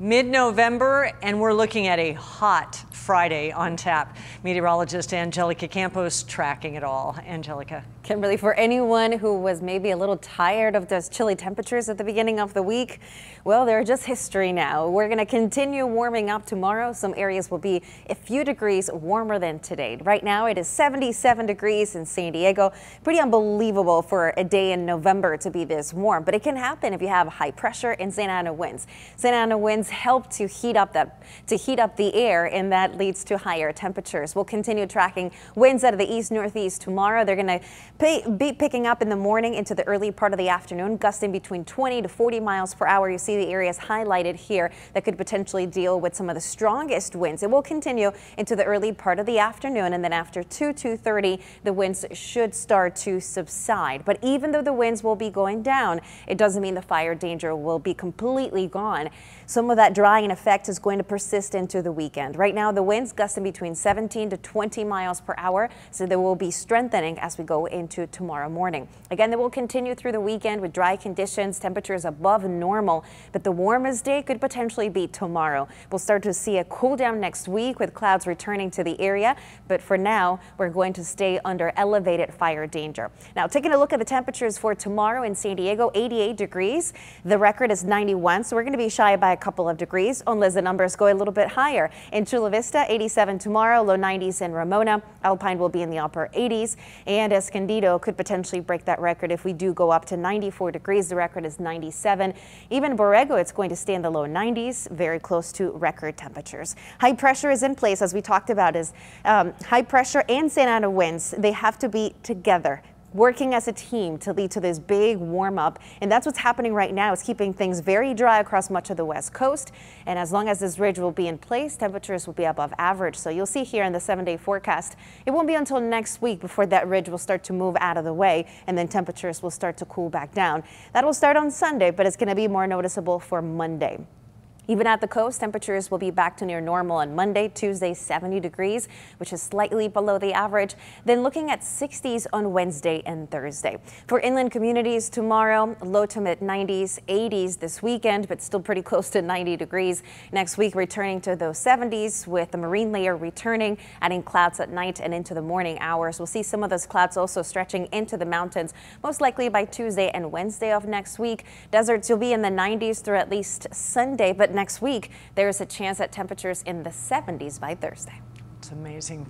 mid-November, and we're looking at a hot Friday on tap. Meteorologist Angelica Campos tracking it all. Angelica. Kimberly, for anyone who was maybe a little tired of those chilly temperatures at the beginning of the week, well, they're just history now. We're going to continue warming up tomorrow. Some areas will be a few degrees warmer than today. Right now, it is 77 degrees in San Diego. Pretty unbelievable for a day in November to be this warm, but it can happen if you have high pressure and Santa Ana winds. Santa Ana winds winds help to heat up that to heat up the air and that leads to higher temperatures. We'll continue tracking winds out of the east northeast tomorrow. They're going to be picking up in the morning into the early part of the afternoon, gusting between 20 to 40 miles per hour. You see the areas highlighted here that could potentially deal with some of the strongest winds. It will continue into the early part of the afternoon and then after 2 2:30 the winds should start to subside. But even though the winds will be going down, it doesn't mean the fire danger will be completely gone. Some of that drying effect is going to persist into the weekend. Right now, the winds gusting between 17 to 20 miles per hour, so they will be strengthening as we go into tomorrow morning. Again, they will continue through the weekend with dry conditions, temperatures above normal, but the warmest day could potentially be tomorrow. We'll start to see a cool down next week with clouds returning to the area, but for now, we're going to stay under elevated fire danger. Now, taking a look at the temperatures for tomorrow in San Diego, 88 degrees. The record is 91, so we're going to be shy by a couple of degrees, only the numbers go a little bit higher. In Chula Vista, 87 tomorrow, low 90s in Ramona. Alpine will be in the upper 80s, and Escondido could potentially break that record if we do go up to 94 degrees. The record is 97. Even Borrego, it's going to stay in the low 90s, very close to record temperatures. High pressure is in place, as we talked about, is um, high pressure and Santa Ana winds. They have to be together working as a team to lead to this big warm up. And that's what's happening right now. It's keeping things very dry across much of the west coast. And as long as this ridge will be in place, temperatures will be above average. So you'll see here in the seven day forecast, it won't be until next week before that ridge will start to move out of the way and then temperatures will start to cool back down. That will start on Sunday, but it's going to be more noticeable for Monday. Even at the coast, temperatures will be back to near normal on Monday, Tuesday, 70 degrees, which is slightly below the average. Then looking at 60s on Wednesday and Thursday. For inland communities tomorrow, low to mid 90s, 80s this weekend, but still pretty close to 90 degrees. Next week, returning to those 70s with the marine layer returning, adding clouds at night and into the morning hours. We'll see some of those clouds also stretching into the mountains, most likely by Tuesday and Wednesday of next week. Deserts, you'll be in the 90s through at least Sunday, but next week, there's a chance at temperatures in the 70s by Thursday. It's amazing.